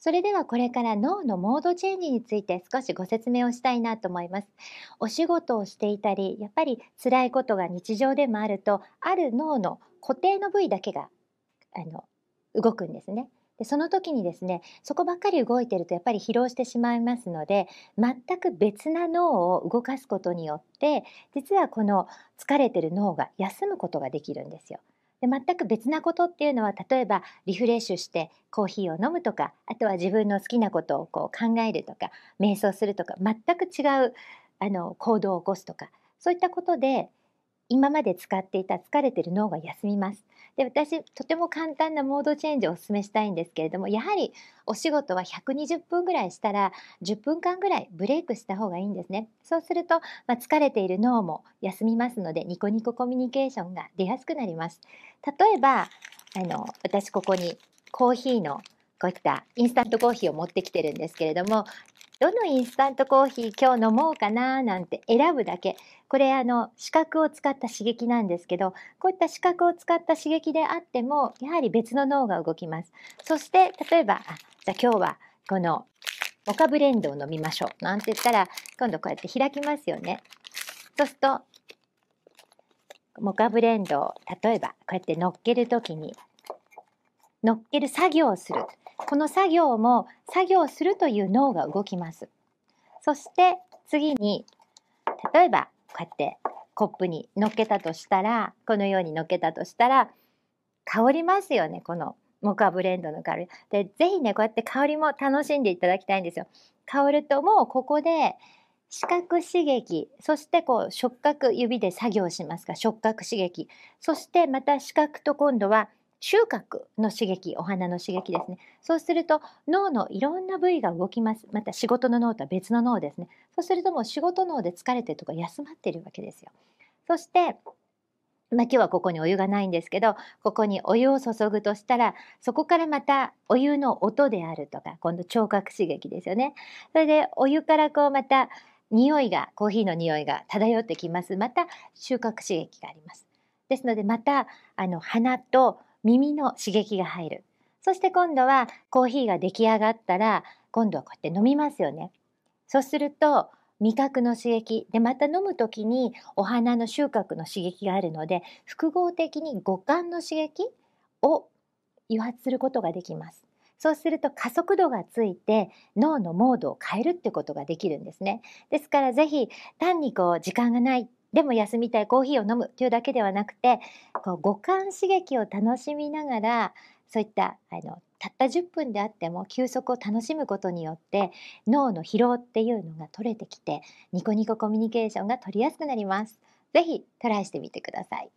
それではこれから脳のモードチェンジについて少しご説明をしたいなと思います。お仕事をしていたり、やっぱり辛いことが日常でもあると、ある脳の固定の部位だけがあの動くんですね。でその時にですねそこばっかり動いてるとやっぱり疲労してしまいますので全く別な脳を動かすことによって実はこの疲れてる脳が休むことができるんですよ。で全く別なことっていうのは例えばリフレッシュしてコーヒーを飲むとかあとは自分の好きなことをこう考えるとか瞑想するとか全く違うあの行動を起こすとかそういったことで今まで使っていた疲れてる脳が休みます。で私とても簡単なモードチェンジをお勧めしたいんですけれどもやはりお仕事は120分ぐらいしたら10分間ぐらいブレイクした方がいいんですね。そうすると、まあ、疲れている脳も休みますのでニコニココミュニケーションが出やすくなります。例えばあの私ここにコーヒーのこういったインスタントコーヒーを持ってきてるんですけれどもどのインスタントコーヒー今日飲もうかななんて選ぶだけこれあの視覚を使った刺激なんですけどこういった視覚を使った刺激であってもやはり別の脳が動きますそして例えばあじゃあ今日はこのモカブレンドを飲みましょうなんて言ったら今度こうやって開きますよねそうするとモカブレンドを例えばこうやって乗っける時に乗っける作業をするこの作業も作業するという脳が動きます。そして次に例えばこうやってコップにのっけたとしたらこのようにのっけたとしたら香りますよねこの木カブレンドの香り。で是非ねこうやって香りも楽しんでいただきたいんですよ。香るともうここで視覚刺激そしてこう触覚指で作業しますが触覚刺激そしてまた視覚と今度は収穫の刺激お花の刺激ですねそうすると脳のいろんな部位が動きますまた仕事の脳とは別の脳ですねそうするともう仕事脳で疲れてるとか休まってるわけですよそしてまあ、今日はここにお湯がないんですけどここにお湯を注ぐとしたらそこからまたお湯の音であるとか今度聴覚刺激ですよねそれでお湯からこうまた匂いがコーヒーの匂いが漂ってきますまた収穫刺激がありますですのでまたあの花と耳の刺激が入るそして今度はコーヒーが出来上がったら今度はこうやって飲みますよねそうすると味覚の刺激でまた飲む時にお花の収穫の刺激があるので複合的に五感の刺激を誘発することができますそうすると加速度がついて脳のモードを変えるってことができるんですねですからぜひ単にこう時間がないでも休みたいコーヒーを飲むというだけではなくてこう五感刺激を楽しみながらそういったあのたった10分であっても休息を楽しむことによって脳の疲労っていうのが取れてきてニコニココミュニケーションが取りやすくなります。ぜひトライしてみてください。